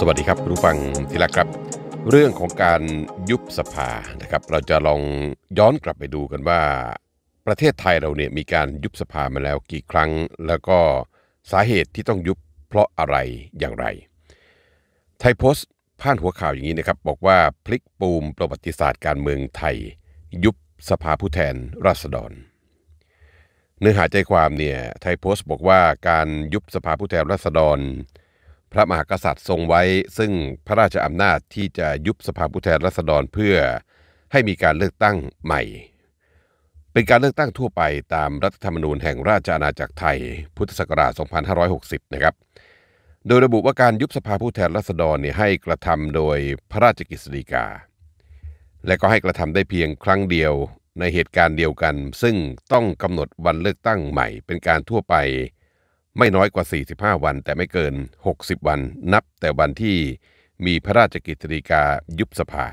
สวัสดีครับรู้ฟังทีละครับ เรื่องของการยุบสภานะครับเราจะลองย้อนกลับไปดูกันว่า ประเทศไทยเราเนี่ยมีการยุบสภามาแล้วกี่ครั้ง แล้วก็สาเหตุที่ต้องยุบเพราะอะไรอย่างไร ไทยโพสต์ผ่านหัวข่าวอย่างนี้นะครับบอกว่าพลิกปูมประวัติศาสตร์การเมืองไทย ยุบสภาผู้แทนราษฎร เนื้อหาใจความเนี่ยไทยโพสต์บอกว่าการยุบสภาผู้แทนราษฎรพระมหากษัตริย์ทรงไว้ ซึ่งพระราชอำนาจที่จะยุบสภาผู้แทนราษฎรเพื่อให้มีการเลือกตั้งใหม่ เป็นการเลือกตั้งทั่วไปตามรัฐธรรมนูญแห่งราชอาณาจักรไทย พุทธศักราช 2560 นะครับ โดยระบุว่าการยุบสภาผู้แทนราษฎรเนี่ยให้กระทำโดยพระราชกฤษฎีกา และก็ให้กระทำได้เพียงครั้งเดียวในเหตุการณ์เดียวกัน ซึ่งต้องกำหนดวันเลือกตั้งใหม่ เป็นการทั่วไปไม่น้อยกว่า 45 วันแต่ไม่เกิน 60 วันนับแต่วันที่มีพระราชกิจฎีกายุบสภา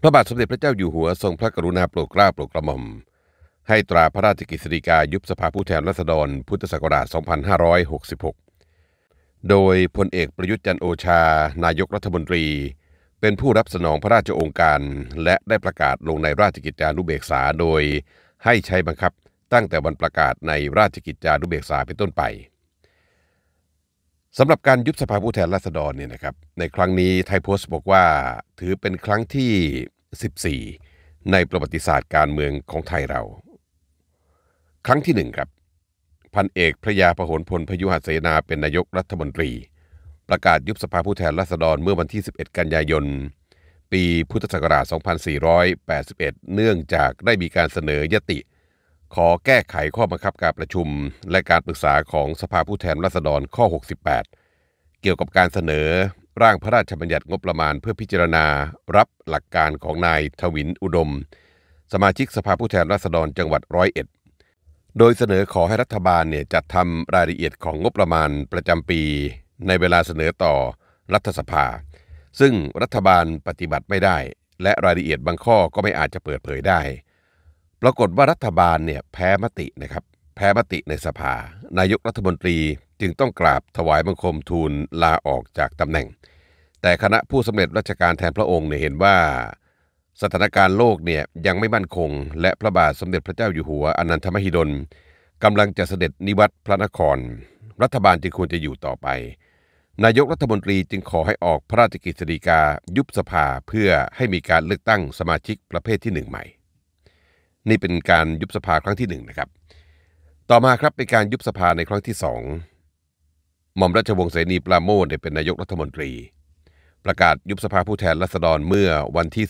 พระบาทสมเด็จพระเจ้าอยู่ หัวทรงพระกรุณาโปรดเกล้าโปรดกระหม่อมให้ตราพระราชกิจสีกายุบสภาผู้แทนราษฎรพุทธศักราช 2566 โดยพลเอกประยุทธ์จันโอชา นายกรัฐมนตรี เป็นผู้รับสนองพระราชองค์การ และได้ประกาศลงในราชกิจจานุเบกษาโดยให้ใช้บังคับตั้งแต่วันประกาศในราชกิจจานุเบกษาเป็นต้นไป สำหรับการยุบสภาผู้แทนราษฎรเนี่ยนะครับ ในครั้งนี้ไทยโพสต์บอกว่าถือเป็นครั้งที่ 14 ในประวัติศาสตร์การเมืองของไทยเรา ครั้งที่1ครับ พันเอกพระยาพหลพล พยุหเสนาเป็นนายกรัฐมนตรี ประกาศยุบสภาผู้แทนราษฎรเมื่อวันที่ 11 กันยายนปีพุทธศักราช2481 เนื่องจากได้มีการเสนอยติขอแก้ไขข้อบังคับการประชุม และการปรึกษาของสภาผู้แทนราษฎรข้อ 68 เกี่ยวกับการเสนอร่างพระราชบัญญัติงบประมาณเพื่อพิจารณารับหลักการของนายทวินอุดม สมาชิกสภาผู้แทนราษฎรจังหวัดร้อยเอ็ดโดยเสนอขอให้รัฐบาลเนี่ยจัดทำรายละเอียดของงบประมาณประจำปีในเวลาเสนอต่อรัฐสภา ซึ่งรัฐบาลปฏิบัติไม่ได้ และรายละเอียดบางข้อก็ไม่อาจจะเปิดเผยได้ปรากฏว่ารัฐบาลเนี่ยแพ้มตินะครับแพ้มติในสภา นายกรัฐมนตรีจึงต้องกราบถวายบังคมทูลลาออกจากตำแหน่ง แต่คณะผู้สำเร็จราชการแทนพระองค์เนี่ยเห็นว่า สถานการณ์โลกเนี่ยยังไม่มั่นคง และพระบาทสมเด็จพระเจ้าอยู่หัวอนันทมหิดลกำลังจะเสด็จนิวัตรพระนคร รัฐบาลจึงควรจะอยู่ต่อไป นายกรัฐมนตรีจึงขอให้ออกพระราชกิสษฎีกายุบสภาเพื่อให้มีการเลือกตั้งสมาชิกประเภทที่หนึ่งใหม่นี่เป็นการยุบสภาครั้งที่1นนะครับ ต่อมาครับเป็นการยุบสภาในครั้งที่ 2 หม่อมราชวงศ์เสนีปราโมทเป็นนายกรัฐมนตรี ประกาศยุบสภาผู้แทนราษฎรเมื่อวันที่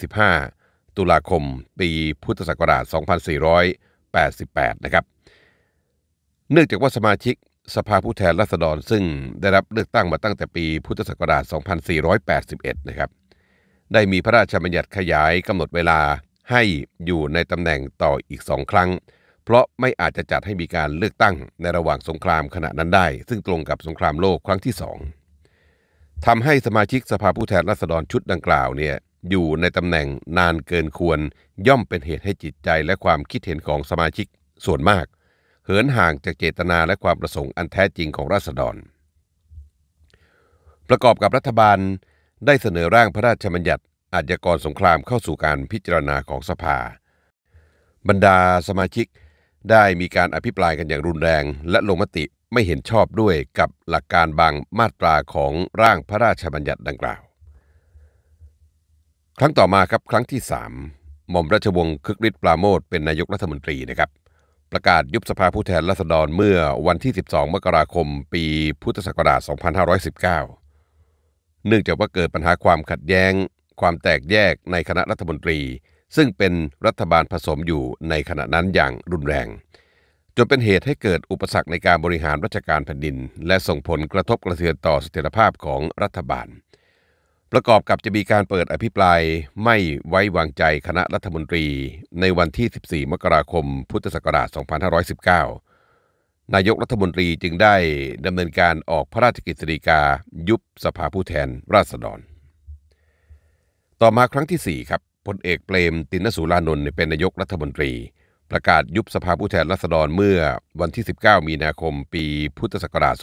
15 ตุลาคมปีพุทธศักราช2488นะครับ เนื่องจากว่าสมาชิกสภาผู้แทนราษฎรซึ่งได้รับเลือกตั้งมาตั้งแต่ปีพุทธศักราช2481นะครับ ได้มีพระราชบัญญัติขยายกำหนดเวลาให้อยู่ในตำแหน่งต่ออีกสองครั้ง เพราะไม่อาจจะจัดให้มีการเลือกตั้งในระหว่างสงครามขณะนั้นได้ ซึ่งตรงกับสงครามโลกครั้งที่สองทำให้สมาชิกสภาผู้แทนราษฎรชุดดังกล่าวเนี่ยอยู่ในตำแหน่งนานเกินควรย่อมเป็นเหตุให้จิตใจและความคิดเห็นของสมาชิกส่วนมาก เหินห่างจากเจตนาและความประสงค์อันแท้จริงของราษฎร ประกอบกับรัฐบาลได้เสนอร่างพระราชบัญญัติอาชญากรสงครามเข้าสู่การพิจารณาของสภา บรรดาสมาชิกได้มีการอภิปรายกันอย่างรุนแรงและลงมติไม่เห็นชอบด้วยกับหลักการบางมาตราของร่างพระราชบัญญัติดังกล่าว ครั้งต่อมาครับครั้งที่ 3 หม่อมราชวงศ์คึกฤทธิ์ปราโมทเป็นนายกรัฐมนตรีนะครับประกาศยุบสภาผู้แทนราษฎรเมื่อวันที่ 12มกราคมปีพุทธศักราช2519เนื่องจากว่าเกิดปัญหาความขัดแย้งความแตกแยกในคณะรัฐมนตรี ซึ่งเป็นรัฐบาลผสมอยู่ในขณะนั้นอย่างรุนแรง จนเป็นเหตุให้เกิดอุปสรรคในการบริหารราชการแผ่นดิน และส่งผลกระทบกระเทือนต่อเสถียรภาพของรัฐบาล ประกอบกับจะมีการเปิดอภิปรายไม่ไว้วางใจคณะรัฐมนตรีในวันที่ 14 มกราคมพุทธศักราช2519 นายกรัฐมนตรีจึงได้ดำเนินการออกพระราชกฤษฎีกา ยุบสภาผู้แทนราษฎรต่อมาครั้งที่4ครับพลเอกเปรม ตินสุรานนท์เป็นนายกรัฐมนตรี ประกาศยุบสภาผู้แทนราษฎรเมื่อวันที่ 19 มีนาคมปีพุทธศักราช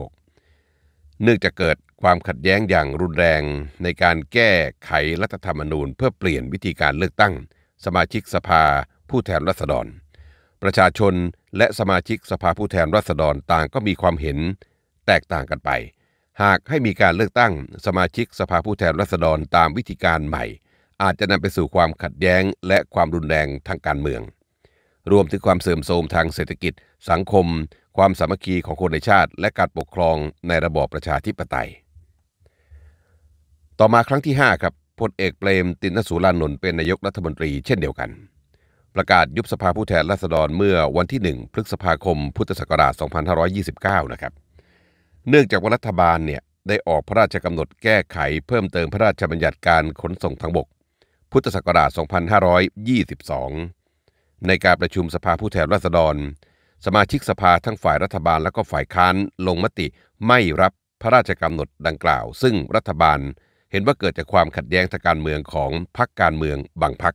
2526 เนื่องจากเกิดความขัดแย้งอย่างรุนแรงในการแก้ไขรัฐธรรมนูญเพื่อเปลี่ยนวิธีการเลือกตั้งสมาชิกสภาผู้แทนราษฎร ประชาชนและสมาชิกสภาผู้แทนราษฎรต่างก็มีความเห็น แตกต่างกันไปหากให้มีการเลือกตั้งสมาชิกสภาผู้แทนราษฎรตามวิธีการใหม่ อาจจะนำไปสู่ความขัดแย้ง และความรุนแรงทางการเมือง รวมถึงความเสื่อมโทรมทางเศรษฐกิจ สังคม ความสามัคคีของคนในชาติ และการปกครองในระบอบประชาธิปไตย ต่อมาครั้งที่5ครับพลเอกเปรม ตินสุรานนท์เป็นนายกรัฐมนตรีเช่นเดียวกัน ประกาศยุบสภาผู้แทนราษฎรเมื่อวันที่ 1พฤษภาคมพุทธศักราช2529นะครับเนื่องจากว่ารัฐบาลเนี่ยได้ออกพระราชกำหนดแก้ไขเพิ่มเติมพระราชบัญญัติการขนส่งทางบก พุทธศักราช 2522 ในการประชุมสภาผู้แทนราษฎร สมาชิกสภาทั้งฝ่ายรัฐบาลและก็ฝ่ายค้านลงมติไม่รับพระราชกำหนดดังกล่าว ซึ่งรัฐบาลเห็นว่าเกิดจากความขัดแย้งทางการเมืองของพรรคการเมืองบางพรรค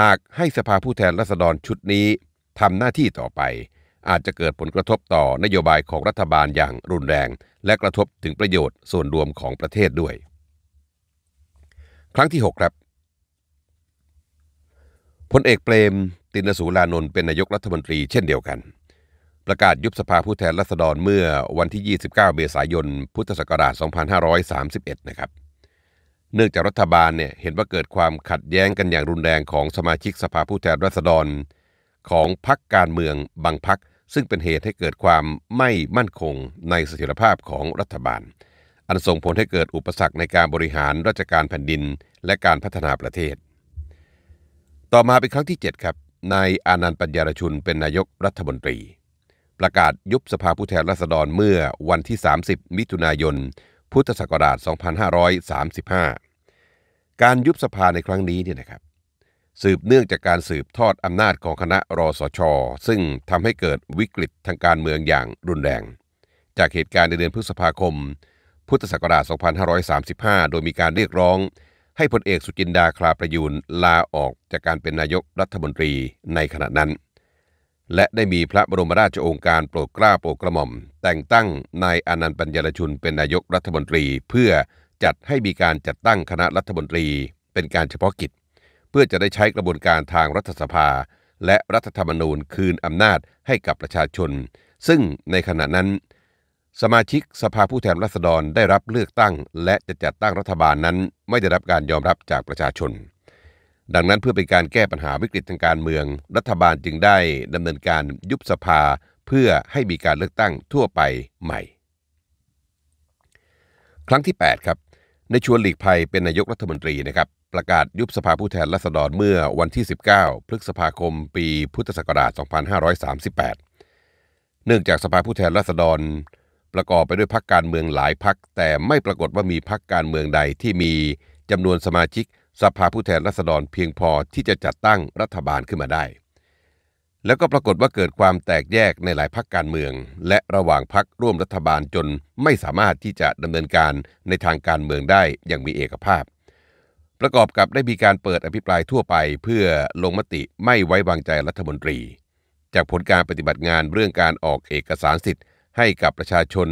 หากให้สภาผู้แทนราษฎรชุดนี้ทำหน้าที่ต่อไปอาจจะเกิดผลกระทบต่อนโยบายของรัฐบาลอย่างรุนแรง และกระทบถึงประโยชน์ ส่วนรวมของประเทศด้วย ครั้งที่ 6 ครับพลเอกเปรม ตินสูลานนท์เป็นนายกรัฐมนตรีเช่นเดียวกัน ประกาศยุบสภาผู้แทนราษฎรเมื่อวันที่ 29เมษายน พุทธศักราช2531นะครับ เนื่องจากรัฐบาลเนี่ยเห็นว่าเกิดความขัดแย้งกันอย่างรุนแรงของสมาชิกสภาผู้แทนราษฎร ของพรรคการเมืองบางพรรคซึ่งเป็นเหตุให้เกิดความไม่มั่นคงในเสถียรภาพของรัฐบาล อันส่งผลให้เกิดอุปสรรคในการบริหารราชการแผ่นดินและการพัฒนาประเทศ ต่อมาเป็นครั้งที่7ครับนายอานันต์ปัญญารชุนเป็นนายกรัฐมนตรี ประกาศยุบสภาผู้แทนราษฎรเมื่อวันที่ 30 มิถุนายนพุทธศักราช2535 การยุบสภาในครั้งนี้เนี่ยนะครับสืบเนื่องจากการสืบทอดอำนาจของคณะรอสช ซึ่งทำให้เกิดวิกฤตทางการเมืองอย่างรุนแรง จากเหตุการณ์ในเดือนพฤษภาคม พุทธศักราช 2535 โดยมีการเรียกร้อง ให้พลเอกสุจินดาคลาประยูนลาออกจากการเป็นนายกรัฐมนตรีในขณะนั้น และได้มีพระบรมราชโองการโปรดกล้าโปรดกระหม่อม แต่งตั้งนายอนันต์ปัญญรชุนเป็นนายกรัฐมนตรี เพื่อจัดให้มีการจัดตั้งคณะรัฐมนตรี เป็นการเฉพาะกิจพื่อจะได้ใช้กระบวนการทางรัฐสภา และรัฐธรรมนูญคืนอำนาจให้กับประชาชน ซึ่งในขณะนั้น สมาชิกสภาผู้แทนราษฎรได้รับเลือกตั้ง และจะจัดตั้งรัฐบาลนั้น ไม่ได้รับการยอมรับจากประชาชน ดังนั้นเพื่อเป็นการแก้ปัญหาวิกฤตทางการเมือง รัฐบาลจึงได้ดำเนินการยุบสภาเพื่อให้มีการเลือกตั้งทั่วไปใหม่ ครั้งที่ 8 ครับในชวนหลีกภัยเป็นนายกรัฐมนตรีนะครับประกาศยุบสภาผู้แทนราษฎรเมื่อวันที่ 19 พฤษภาคมปีพุทธศักราช2538 เนื่องจากสภาผู้แทนราษฎร ประกอบไปด้วยพักการเมืองหลายพัก แต่ไม่ปรากฏว่ามีพักการเมืองใดที่มีจำนวนสมาชิกสภาผู้แทนราษฎรเพียงพอที่จะจัดตั้งรัฐบาลขึ้นมาได้แล้วก็ปรากฏว่าเกิดความแตกแยกในหลายพักการเมือง และระหว่างพักร่วมรัฐบาลจน ไม่สามารถที่จะดำเนินการในทางการเมืองได้อย่างมีเอกภาพ ประกอบกับได้มีการเปิดอภิปรายทั่วไปเพื่อลงมติไม่ไว้วางใจรัฐมนตรี จากผลการปฏิบัติงานเรื่องการออกเอกสารสิทธิ์ให้กับประชาชน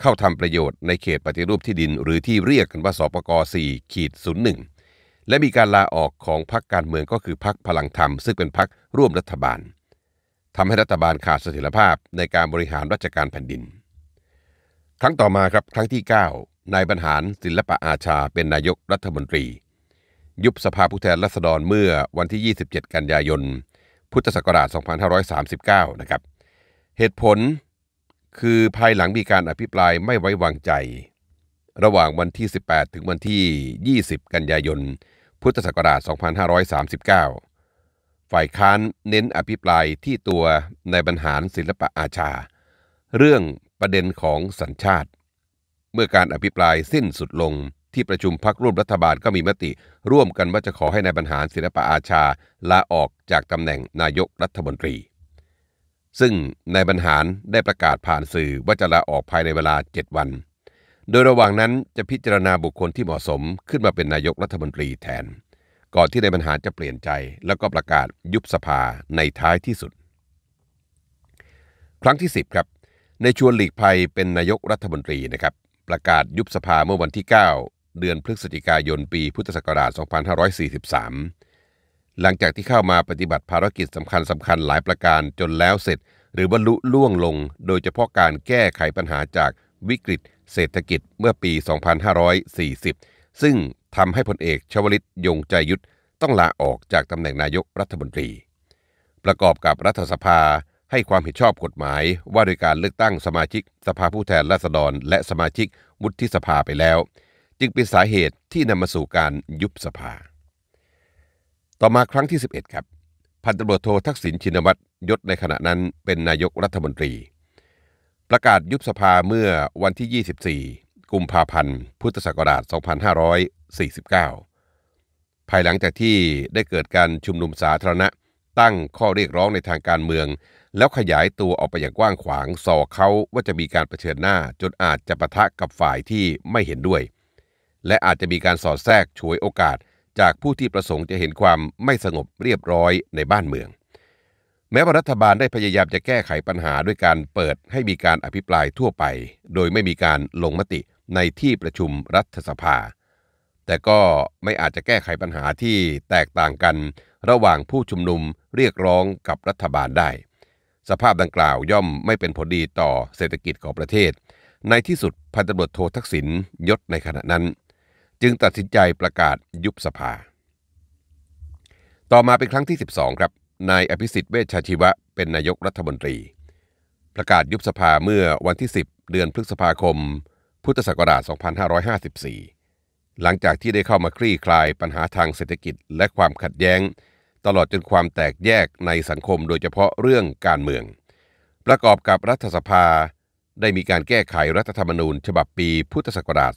เข้าทำประโยชน์ในเขตปฏิรูปที่ดินหรือที่เรียกกันว่าสปก4ขีด01 และมีการลาออกของพักการเมืองก็คือพักพลังธรรมซึ่งเป็นพักร่วมรัฐบาลทำให้รัฐบาลขาดเสถียรภาพในการบริหารราชการแผ่นดิน ครั้งต่อมาครับ ครั้งที่9นายบรรหารศิลปะอาชาเป็นนายกรัฐมนตรี ยุบสภาผู้แทนราษฎรเมื่อวันที่ 27 กันยายน พุทธศักราช 2539 นะครับ เหตุผลคือภายหลังมีการอภิปรายไม่ไว้วางใจ ระหว่างวันที่ 18 ถึงวันที่ 20 กันยายน พุทธศักราช 2539ฝ่ายค้านเน้นอภิปรายที่ตัวนายบรรหารศิลปะอาชา เรื่องประเด็นของสัญชาติ เมื่อการอภิปรายสิ้นสุดลง ที่ประชุมพักร่วมรัฐบาลก็มีมติ ร่วมกันว่าจะขอให้ในายบรรหารศิลปะอาชาลาออกจากตำแหน่งนายกรัฐมนตรี ซึ่งนายบรรหารได้ประกาศผ่านสื่อว่าจะลาออกภายในเวลา 7 วัน โดยระหว่างนั้นจะพิจารณาบุคคลที่เหมาะสมขึ้นมาเป็นนายกรัฐมนตรีแทนก่อนที่นายบรรหารจะเปลี่ยนใจ แล้วก็ประกาศยุบสภาในท้ายที่สุด ครั้งที่ 10ครับในชวนหลีกภัยเป็นนายกรัฐมนตรีนะครับประกาศยุบสภาเมื่อวันที่ 9 เดือนพฤศจิกายนปีพุทธศักราช2543 หลังจากที่เข้ามาปฏิบัติภารกิจสำคัญสำคัญหลายประการจนแล้วเสร็จหรือบรรลุล่วงลง โดยเฉพาะการแก้ไขปัญหาจากวิกฤต เศรษฐกิจเมื่อปี 2540 ซึ่งทำให้พลเอกชวลิตยงใจยุทธต้องลาออกจากตำแหน่งนายกรัฐมนตรี ประกอบกับรัฐสภาให้ความเห็นชอบกฎหมายว่าโดยการเลือกตั้งสมาชิกสภาผู้แทนราษฎรและสมาชิกวุฒิสภาไปแล้ว จึงเป็นสาเหตุที่นำมาสู่การยุบสภา ต่อมาครั้งที่ 11 ครับ พันตำรวจโททักษิณชินวัตรยศในขณะนั้นเป็นนายกรัฐมนตรี ประกาศยุบสภาเมื่อวันที่ 24กุมภาพันธ์ พุทธศักราช 2549 ภายหลังจากที่ได้เกิดการชุมนุมสาธารณะ ตั้งข้อเรียกร้องในทางการเมือง แล้วขยายตัวออกไปอย่างกว้างขวาง ส่อเขาว่าจะมีการรเผชิญหน้า จนอาจจะปะทะกับฝ่ายที่ไม่เห็นด้วย และอาจจะมีการสอดแทรกฉวยโอกาส จากผู้ที่ประสงค์จะเห็นความไม่สงบเรียบร้อยในบ้านเมือง แม้ว่ารัฐบาลได้พยายามจะแก้ไขปัญหาด้วยการเปิดให้มีการอภิปรายทั่วไป โดยไม่มีการลงมติในที่ประชุมรัฐสภา แต่ก็ไม่อาจจะแก้ไขปัญหาที่แตกต่างกันระหว่างผู้ชุมนุมเรียกร้องกับรัฐบาลได้ สภาพดังกล่าวย่อมไม่เป็นผลดีต่อเศรษฐกิจของประเทศ ในที่สุดพันตำรวจโททักษิณยศในขณะนั้น จึงตัดสินใจประกาศยุบสภา ต่อมาเป็นครั้งที่ 12ครับ นายอภิสิทธิ์เวชชาชีวะเป็นนายกรัฐมนตรี ประกาศยุบสภาเมื่อวันที่ 10เดือนพฤษภาคมพุทธศักราช 2554 หลังจากที่ได้เข้ามาคลี่คลายปัญหาทางเศรษฐกิจและความขัดแย้ง ตลอดจนความแตกแยกในสังคมโดยเฉพาะเรื่องการเมือง ประกอบกับรัฐสภา ได้มีการแก้ไขรัฐธรรมนูญ ฉบับปีพุทธศักราช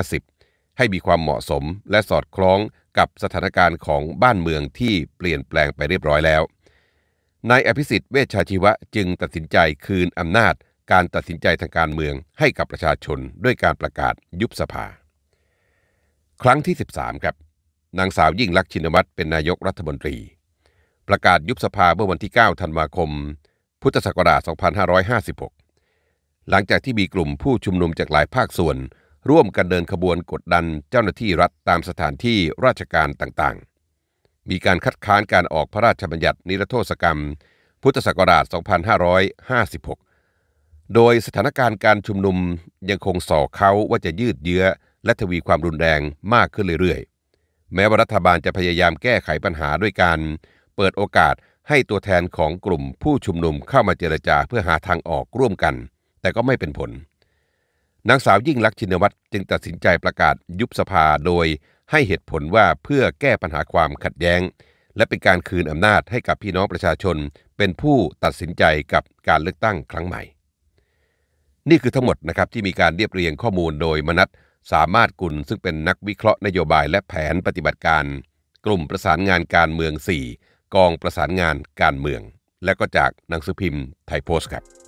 2550 ให้มีความเหมาะสมและสอดคล้องกับสถานการณ์ของบ้านเมืองที่เปลี่ยนแปลงไปเรียบร้อยแล้ว นายอภิสิทธิ์ เวชชาชีวะจึงตัดสินใจคืนอำนาจการตัดสินใจทางการเมืองให้กับประชาชนด้วยการประกาศยุบสภา ครั้งที่ 13ครับ นางสาวยิ่งลักษณ์ชินวัตรเป็นนายกรัฐมนตรี ประกาศยุบสภาเมื่อวันที่9ธันวาคม พุทธศักราช2556 หลังจากที่มีกลุ่มผู้ชุมนุมจากหลายภาคส่วน ร่วมกันเดินขบวนกดดันเจ้าหน้าที่รัฐตามสถานที่ราชการต่างๆ มีการคัดค้านการออกพระราชบัญญัตินิรโทษกรรม พุทธศักราช2556โดยสถานการณ์การชุมนุมยังคงส่อเขาว่าจะยืดเยื้อและทวีความรุนแรงมากขึ้นเรื่อยๆ แม้ว่ารัฐบาลจะพยายามแก้ไขปัญหาด้วยการ เปิดโอกาสให้ตัวแทนของกลุ่มผู้ชุมนุมเข้ามาเจรจาเพื่อหาทางออกร่วมกัน แต่ก็ไม่เป็นผล นางสาวยิ่งลักษณ์ชินวัตรจึงตัดสินใจประกาศยุบสภาโดยให้เหตุผลว่าเพื่อแก้ปัญหาความขัดแย้ง และเป็นการคืนอำนาจให้กับพี่น้องประชาชน เป็นผู้ตัดสินใจกับการเลือกตั้งครั้งใหม่นี่คือทั้งหมดนะครับ ที่มีการเรียบเรียงข้อมูลโดยมนัทสามารถกุลซึ่งเป็นนักวิเคราะห์นโยบายและแผนปฏิบัติการ กลุ่มประสานงานการเมือง 4 กองประสานงานการเมือง และก็จากหนังสือพิมพ์ไทยโพสต์ครับ